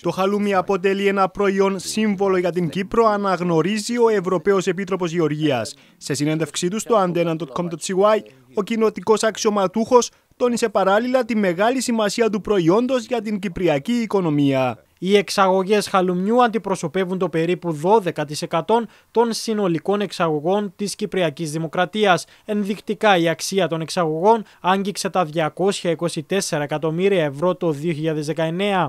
Το χαλούμι αποτελεί ένα προϊόν σύμβολο για την Κύπρο, αναγνωρίζει ο Ευρωπαίος Επίτροπος Γεωργίας. Σε συνέντευξή του στο antenna.com.cy, ο κοινοτικός αξιωματούχος τόνισε παράλληλα τη μεγάλη σημασία του προϊόντος για την κυπριακή οικονομία. Οι εξαγωγές χαλουμιού αντιπροσωπεύουν το περίπου 12% των συνολικών εξαγωγών της Κυπριακής Δημοκρατίας. Ενδεικτικά η αξία των εξαγωγών άγγιξε τα 224 εκατομμύρια ευρώ το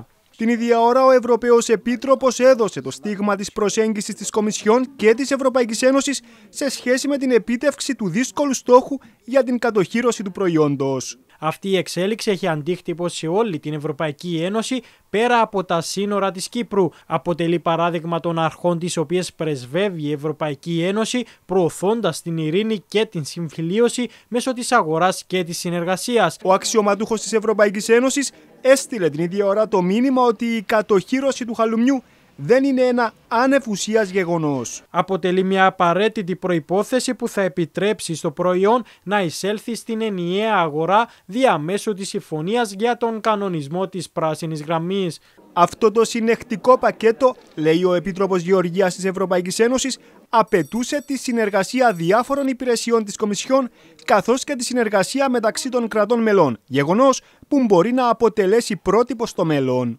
2019. Την ίδια ώρα, ο Ευρωπαίος Επίτροπος έδωσε το στίγμα της προσέγγισης της Κομισιόν και της Ευρωπαϊκής Ένωσης σε σχέση με την επίτευξη του δύσκολου στόχου για την κατοχήρωση του προϊόντος. Αυτή η εξέλιξη έχει αντίκτυπο σε όλη την Ευρωπαϊκή Ένωση πέρα από τα σύνορα της Κύπρου. Αποτελεί παράδειγμα των αρχών τις οποίες πρεσβεύει η Ευρωπαϊκή Ένωση προωθώντας την ειρήνη και την συμφιλίωση μέσω της αγοράς και της συνεργασίας. Ο αξιωματούχος της Ευρωπαϊκής Ένωσης έστειλε την ίδια ώρα το μήνυμα ότι η κατοχήρωση του χαλουμιού δεν είναι ένα άνευ ουσίας γεγονός. Αποτελεί μια απαραίτητη προϋπόθεση που θα επιτρέψει στο προϊόν να εισέλθει στην ενιαία αγορά διαμέσου της συμφωνίας για τον κανονισμό της πράσινης γραμμής. Αυτό το συνεχτικό πακέτο, λέει ο Επίτροπος Γεωργίας της Ευρωπαϊκής Ένωσης, απαιτούσε τη συνεργασία διάφορων υπηρεσιών της Κομισιόν, καθώς και τη συνεργασία μεταξύ των κρατών μελών, γεγονός που μπορεί να αποτελέσει πρότυπο στο μέλλον.